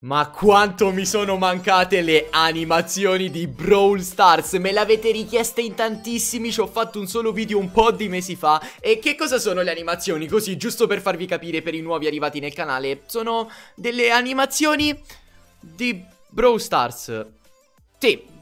Ma quanto mi sono mancate le animazioni di Brawl Stars, me le avete richieste in tantissimi, ci ho fatto un solo video un po' di mesi fa E che cosa sono le animazioni? Così, giusto per farvi capire per i nuovi arrivati nel canale Sono delle animazioni di Brawl Stars Sì,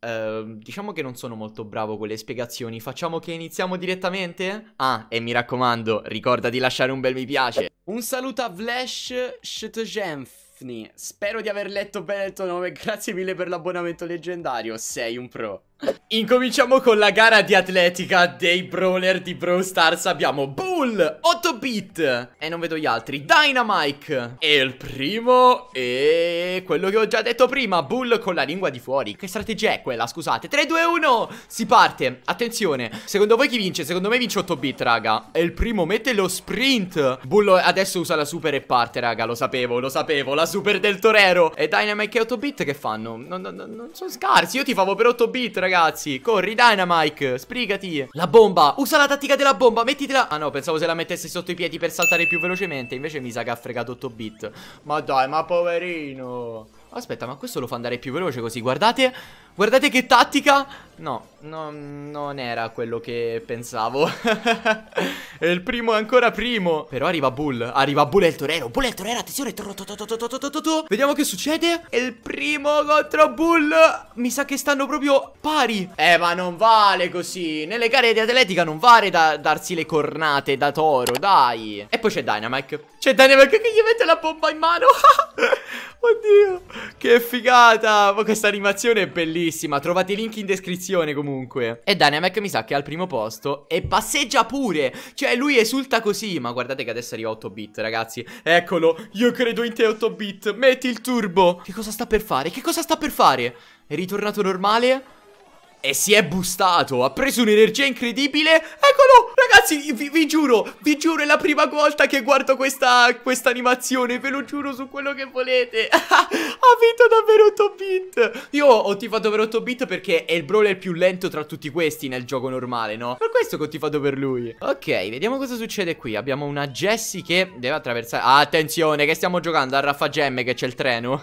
Uh, diciamo che non sono molto bravo con le spiegazioni, facciamo che iniziamo direttamente? Ah, e mi raccomando, ricorda di lasciare un bel mi piace. Un saluto a Vlash Shtgenf Daphne, spero di aver letto bene il tuo nome, grazie mille per l'abbonamento leggendario, sei un pro. Incominciamo con la gara di atletica dei brawler di Brawl Stars Abbiamo Bull, 8-bit E non vedo gli altri Dynamite E il primo e quello che ho già detto prima Bull con la lingua di fuori Che strategia è quella? Scusate 3, 2, 1 Si parte Attenzione Secondo voi chi vince? Secondo me vince 8-bit raga E il primo mette lo sprint Bull adesso usa la super e parte raga Lo sapevo, lo sapevo La super del torero E Dynamite e 8-bit che fanno? Non, non, non sono scarsi Io ti favo per 8-bit raga ragazzi Corri Dynamite Sbrigati La bomba Usa la tattica della bomba Mettitela Ah no pensavo se la mettessi sotto i piedi per saltare più velocemente Invece mi sa che ha fregato 8 bit Ma dai ma poverino Aspetta, ma questo lo fa andare più veloce così, guardate, guardate che tattica No, no non era quello che pensavo E il primo è ancora primo Però arriva Bull, arriva Bull e il torero, Bull e il torero, attenzione Vediamo che succede E il primo contro Bull Mi sa che stanno proprio pari Eh ma non vale così, nelle gare di atletica non vale da darsi le cornate da toro, dai E poi c'è Dynamite C'è Dynamite che gli mette la bomba in mano Oddio che figata! Ma questa animazione è bellissima. Trovate i link in descrizione comunque. E Dynamic mi sa che è al primo posto e passeggia pure. Cioè lui esulta così. Ma guardate che adesso arriva 8 bit ragazzi. Eccolo. Io credo in te 8 bit. Metti il turbo. Che cosa sta per fare? Che cosa sta per fare? È ritornato normale? E si è bustato, ha preso un'energia incredibile Eccolo, ragazzi, vi, vi, giuro, vi giuro, è la prima volta che guardo questa, questa animazione Ve lo giuro su quello che volete Ha vinto davvero 8 bit Io ho tifato per 8 bit perché è il brawler più lento tra tutti questi nel gioco normale, no? Per questo che ho tifato per lui Ok, vediamo cosa succede qui Abbiamo una Jessie che deve attraversare ah, Attenzione, che stiamo giocando a Raffa Gemme che c'è il treno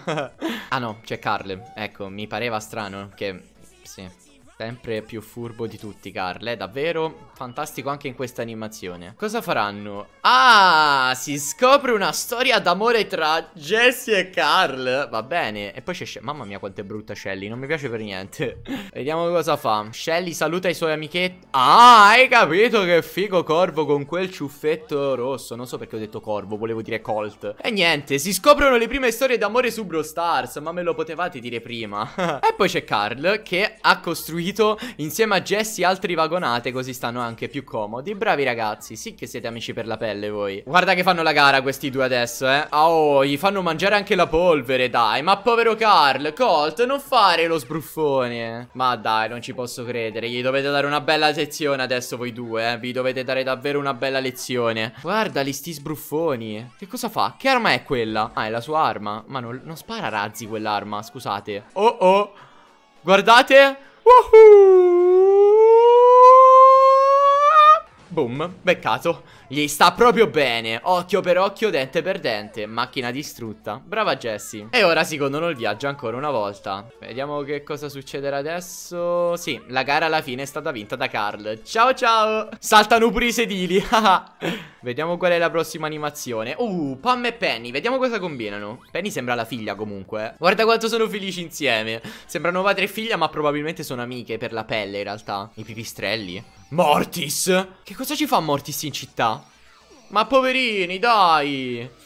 Ah no, c'è Carl Ecco, mi pareva strano che... Sì Sempre più furbo di tutti, Carl, è eh, davvero fantastico anche in questa animazione. Cosa faranno? Ah, si scopre una storia d'amore tra Jesse e Carl. Va bene, e poi c'è Shelly. Mamma mia quanto è brutta Shelly, non mi piace per niente. Vediamo cosa fa. Shelly saluta i suoi amichetti. Ah, hai capito che figo corvo con quel ciuffetto rosso. Non so perché ho detto corvo, volevo dire Colt. E niente, si scoprono le prime storie d'amore su Bro Stars, ma me lo potevate dire prima. e poi c'è Carl che ha costruito costruito insieme a Jesse altri vagonate così stanno anche più comodi. Bravi ragazzi, sì che siete amici per la pelle voi. Guarda che fanno la gara questi due adesso, eh. Ah, oh, gli fanno mangiare anche la polvere, dai. Ma povero Carl, Colt, non fare lo sbruffone. Ma dai, non ci posso credere. Gli dovete dare una bella lezione adesso voi due, eh. Vi dovete dare davvero una bella lezione. Guardali sti sbruffoni. Che cosa fa? Che arma è quella? Ah, è la sua arma. Ma non, non spara razzi quell'arma, scusate. Oh oh. Guardate Woohoo! Boom, beccato. Gli sta proprio bene. Occhio per occhio, dente per dente. Macchina distrutta. Brava Jessie. E ora si condono il viaggio ancora una volta. Vediamo che cosa succederà adesso. Sì, la gara alla fine è stata vinta da Carl. Ciao ciao. Saltano pure i sedili. Vediamo qual è la prossima animazione. Uh, Pam e Penny. Vediamo cosa combinano. Penny sembra la figlia comunque. Eh. Guarda quanto sono felici insieme. Sembrano padre e figlia ma probabilmente sono amiche per la pelle in realtà. I pipistrelli. Mortis? Che cosa ci fa Mortis in città? Ma poverini, dai!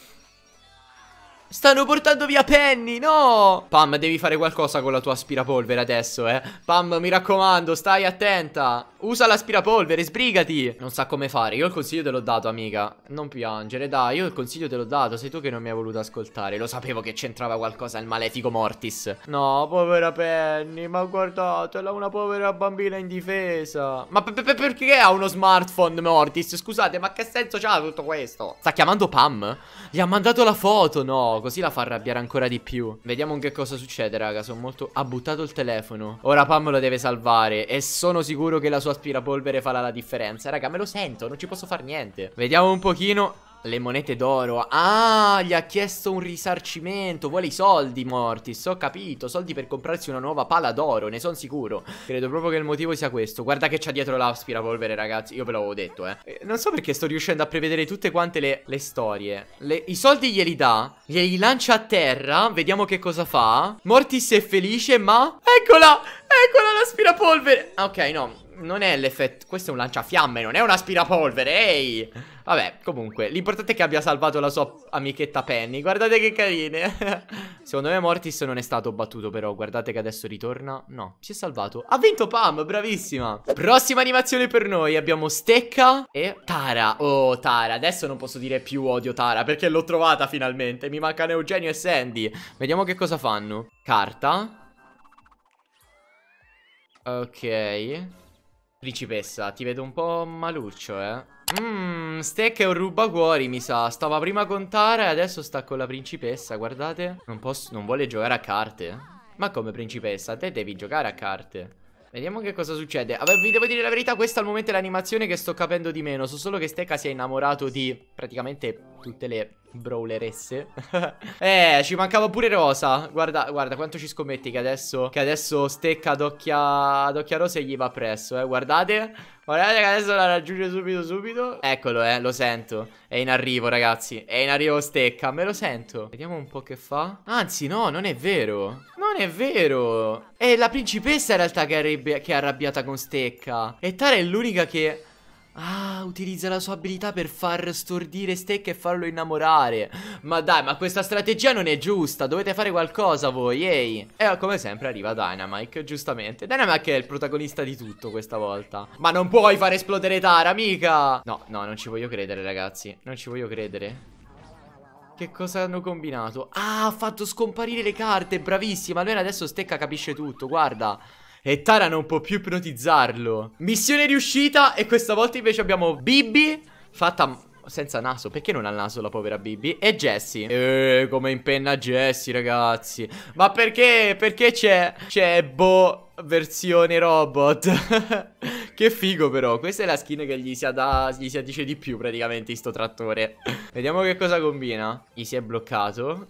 Stanno portando via Penny, no! Pam, devi fare qualcosa con la tua aspirapolvere adesso, eh. Pam, mi raccomando, stai attenta. Usa l'aspirapolvere, sbrigati. Non sa come fare. Io il consiglio te l'ho dato, amica. Non piangere, dai, io il consiglio te l'ho dato. Sei tu che non mi hai voluto ascoltare. Lo sapevo che c'entrava qualcosa il malefico Mortis. No, povera Penny, ma guardatela, una povera bambina indifesa. Ma perché ha uno smartphone Mortis? Scusate, ma che senso c'ha tutto questo? Sta chiamando Pam? Gli ha mandato la foto, no? così la fa arrabbiare ancora di più. Vediamo che cosa succede, raga, sono molto... Ha buttato il telefono. Ora Pam lo deve salvare e sono sicuro che la sua aspirapolvere farà la differenza. Raga, me lo sento, non ci posso fare niente. Vediamo un pochino... Le monete d'oro. Ah, gli ha chiesto un risarcimento. Vuole i soldi, Mortis. Ho capito. Soldi per comprarsi una nuova pala d'oro. Ne sono sicuro. Credo proprio che il motivo sia questo. Guarda che c'ha dietro l'aspirapolvere, ragazzi. Io ve l'avevo detto, eh. eh. Non so perché sto riuscendo a prevedere tutte quante le, le storie. Le, I soldi glieli dà. Glieli lancia a terra. Vediamo che cosa fa. Mortis è felice, ma... Eccola! Eccola l'aspirapolvere! Ah, ok, no. Non è l'effetto. Questo è un lanciafiamme, non è un aspirapolvere. Ehi! Vabbè, comunque, l'importante è che abbia salvato la sua amichetta Penny. Guardate che carine. Secondo me Mortis non è stato battuto però, guardate che adesso ritorna. No, si è salvato. Ha vinto Pam, bravissima. Prossima animazione per noi, abbiamo Stecca e Tara. Oh, Tara, adesso non posso dire più odio Tara perché l'ho trovata finalmente. Mi mancano Eugenio e Sandy. Vediamo che cosa fanno. Carta. Ok. Principessa, ti vedo un po' maluccio, eh. Mmm, Steck è un rubacuori, mi sa. Stava prima con Tara e adesso sta con la principessa, guardate. Non, posso, non vuole giocare a carte. Ma come principessa, te devi giocare a carte. Vediamo che cosa succede. Vabbè, vi devo dire la verità, questa al momento è l'animazione che sto capendo di meno. So solo che Stecca si è innamorato di praticamente tutte le brawleresse Eh, ci mancava pure Rosa Guarda, guarda quanto ci scommetti che adesso Che adesso stecca ad occhia, Rosa e gli va presso, eh Guardate Guardate che adesso la raggiunge subito subito Eccolo, eh, lo sento È in arrivo, ragazzi È in arrivo stecca, me lo sento Vediamo un po' che fa Anzi, no, non è vero Non è vero È la principessa in realtà che è, che è arrabbiata con stecca E Tara è l'unica che... Ah, utilizza la sua abilità per far stordire Steak e farlo innamorare. Ma dai, ma questa strategia non è giusta. Dovete fare qualcosa voi, ehi. E ah, come sempre arriva Dynamite, giustamente. Dynamite è il protagonista di tutto questa volta. Ma non puoi far esplodere Tara, mica! No, no, non ci voglio credere, ragazzi. Non ci voglio credere. Che cosa hanno combinato? Ah, ha fatto scomparire le carte, bravissima. Allora adesso Stecca capisce tutto, guarda. E Tara non può più ipnotizzarlo. Missione riuscita e questa volta invece abbiamo Bibi fatta senza naso, perché non ha naso la povera Bibi? E Jessie. Eeeh come impenna Jessie, ragazzi. Ma perché? Perché c'è... C'è boh versione robot. che figo però, questa è la skin che gli si, ada, gli si addice di più praticamente in sto trattore. Vediamo che cosa combina. Gli si è bloccato.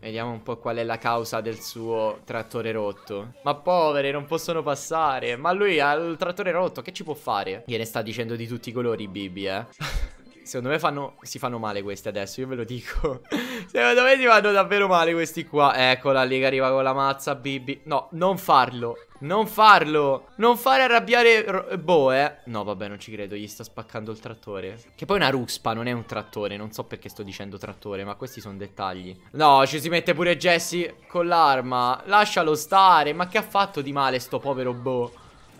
Vediamo un po' qual è la causa del suo trattore rotto. Ma poveri, non possono passare. Ma lui ha il trattore rotto, che ci può fare? Gliene sta dicendo di tutti i colori, Bibi, eh. Secondo me fanno, si fanno male questi adesso, io ve lo dico. Secondo me si fanno davvero male questi qua. Eccola lì che arriva con la mazza, Bibi. No, non farlo. Non farlo. Non fare arrabbiare Boe. Eh. No, vabbè, non ci credo. Gli sta spaccando il trattore. Che poi è una ruspa, non è un trattore. Non so perché sto dicendo trattore, ma questi sono dettagli. No, ci si mette pure Jesse con l'arma. Lascialo stare. Ma che ha fatto di male sto povero Boe?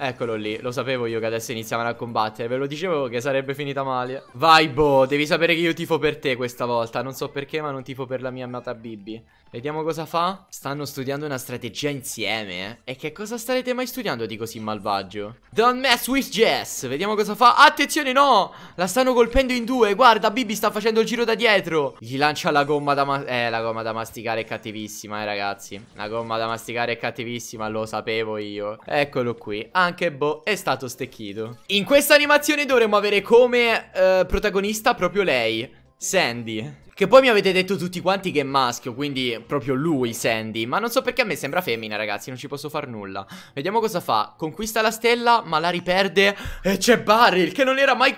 Eccolo lì, lo sapevo io che adesso iniziavano a combattere, ve lo dicevo che sarebbe finita male. Vai boh, devi sapere che io tifo per te questa volta, non so perché ma non tifo per la mia amata Bibi. Vediamo cosa fa. Stanno studiando una strategia insieme. Eh? E che cosa starete mai studiando di così malvagio? Don't mess with Jess. Vediamo cosa fa. Attenzione, no! La stanno colpendo in due. Guarda, Bibi sta facendo il giro da dietro. Gli lancia la gomma da masticare. Eh, la gomma da masticare è cattivissima, eh, ragazzi. La gomma da masticare è cattivissima, lo sapevo io. Eccolo qui. Anche Bo è stato stecchito. In questa animazione dovremmo avere come eh, protagonista proprio lei. Sandy. Che poi mi avete detto tutti quanti che è maschio, quindi proprio lui, Sandy. Ma non so perché a me sembra femmina, ragazzi, non ci posso far nulla. Vediamo cosa fa. Conquista la stella, ma la riperde. E c'è Barril, che non era mai,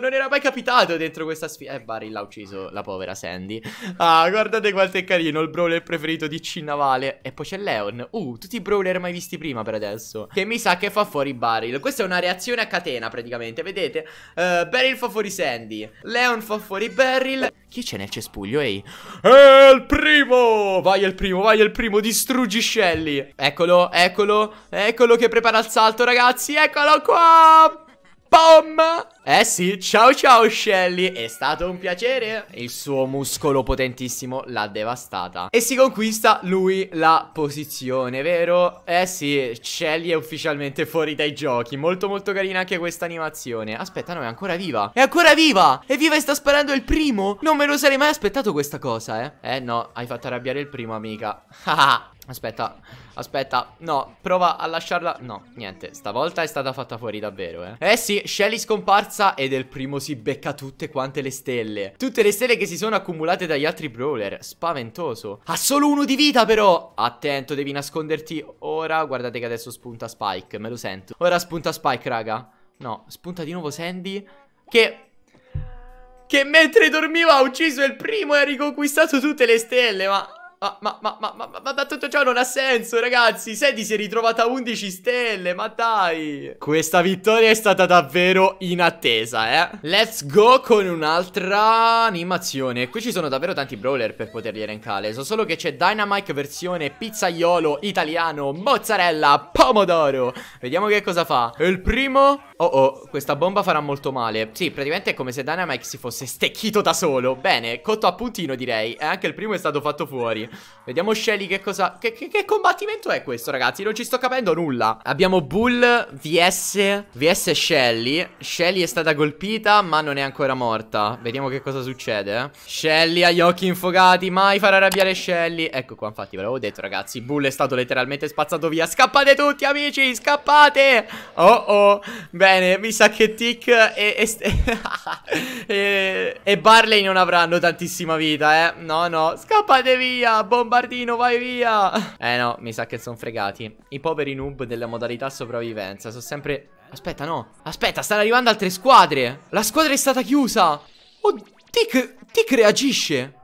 non era mai capitato dentro questa sfida. Eh, Barril l'ha ucciso, la povera Sandy. Ah, guardate quanto è carino, il brawler preferito di Cinnavale. E poi c'è Leon. Uh, tutti i brawler mai visti prima per adesso. Che mi sa che fa fuori Barril. Questa è una reazione a catena, praticamente, vedete? Uh, Barril fa fuori Sandy. Leon fa fuori Barril. Chi c'è nel cespuglio, ehi? È il primo! Vai il primo, vai il primo, distruggi Shelly! Eccolo, eccolo, eccolo che prepara il salto, ragazzi, eccolo qua! Pom! Eh sì, ciao ciao Shelly, è stato un piacere Il suo muscolo potentissimo l'ha devastata E si conquista lui la posizione, vero? Eh sì, Shelly è ufficialmente fuori dai giochi Molto molto carina anche questa animazione Aspetta, no, è ancora viva È ancora viva! È viva e sta sparando il primo! Non me lo sarei mai aspettato questa cosa, eh Eh no, hai fatto arrabbiare il primo, amica ah, Aspetta, aspetta, no, prova a lasciarla No, niente, stavolta è stata fatta fuori davvero, eh Eh sì, Shelly scomparsa ed è il primo si becca tutte quante le stelle Tutte le stelle che si sono accumulate dagli altri brawler Spaventoso Ha solo uno di vita però Attento, devi nasconderti Ora, guardate che adesso spunta Spike, me lo sento Ora spunta Spike, raga No, spunta di nuovo Sandy Che che mentre dormiva ha ucciso il primo e ha riconquistato tutte le stelle, ma... Ah, ma, ma, ma, ma, ma, ma, ma, tutto ciò non ha senso, ragazzi. Sedi si è ritrovata 11 stelle, ma dai. Questa vittoria è stata davvero inattesa, eh. Let's go con un'altra animazione. Qui ci sono davvero tanti brawler per poterli elencare. So solo che c'è Dynamite versione pizzaiolo italiano, mozzarella, pomodoro. Vediamo che cosa fa. Il primo... Oh oh, questa bomba farà molto male. Sì, praticamente è come se Dynamite si fosse stecchito da solo. Bene, cotto a puntino direi. E anche il primo è stato fatto fuori. Vediamo Shelly che cosa... Che, che, che, combattimento è questo, ragazzi? Non ci sto capendo nulla. Abbiamo Bull vs... vs Shelly. Shelly è stata colpita, ma non è ancora morta. Vediamo che cosa succede. Shelly ha gli occhi infogati. Mai far arrabbiare Shelly. Ecco qua, infatti, ve l'avevo detto, ragazzi. Bull è stato letteralmente spazzato via. Scappate tutti, amici! Scappate! Oh, oh. Bene, mi sa che Tick e... e, e, e Barley non avranno tantissima vita, eh. No, no. Scappate via! bombardino, vai via Eh no, mi sa che sono fregati I poveri noob della modalità sopravvivenza Sono sempre... Aspetta, no Aspetta, stanno arrivando altre squadre La squadra è stata chiusa Oh, Tic, Tic reagisce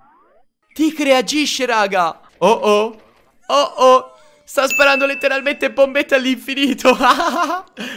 Tic reagisce, raga Oh oh Oh oh Sta sparando letteralmente bombette all'infinito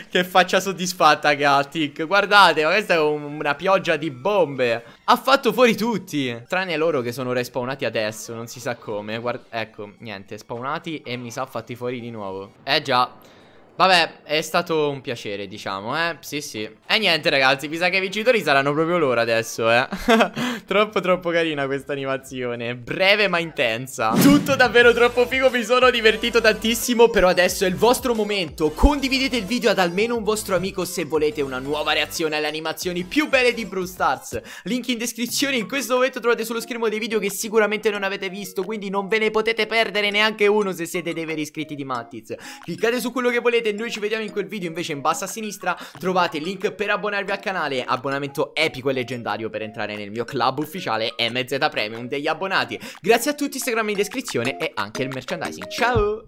Che faccia soddisfatta Gatik Guardate, ma questa è una pioggia di bombe Ha fatto fuori tutti Tranne loro che sono respawnati adesso Non si sa come Guard Ecco, niente, spawnati e mi sa fatti fuori di nuovo Eh già Vabbè, è stato un piacere, diciamo, eh. Sì, sì. E niente, ragazzi, mi sa che i vincitori saranno proprio loro adesso, eh. troppo, troppo carina questa animazione. Breve ma intensa. Tutto davvero troppo figo, mi sono divertito tantissimo, però adesso è il vostro momento. Condividete il video ad almeno un vostro amico se volete una nuova reazione alle animazioni più belle di Brawl Stars. Link in descrizione, in questo momento trovate sullo schermo dei video che sicuramente non avete visto, quindi non ve ne potete perdere neanche uno se siete dei veri iscritti di Mattiz. Cliccate su quello che volete volete Noi ci vediamo in quel video invece in basso a sinistra Trovate il link per abbonarvi al canale Abbonamento epico e leggendario per entrare nel mio club ufficiale MZ Premium degli abbonati Grazie a tutti, Instagram in descrizione e anche il merchandising Ciao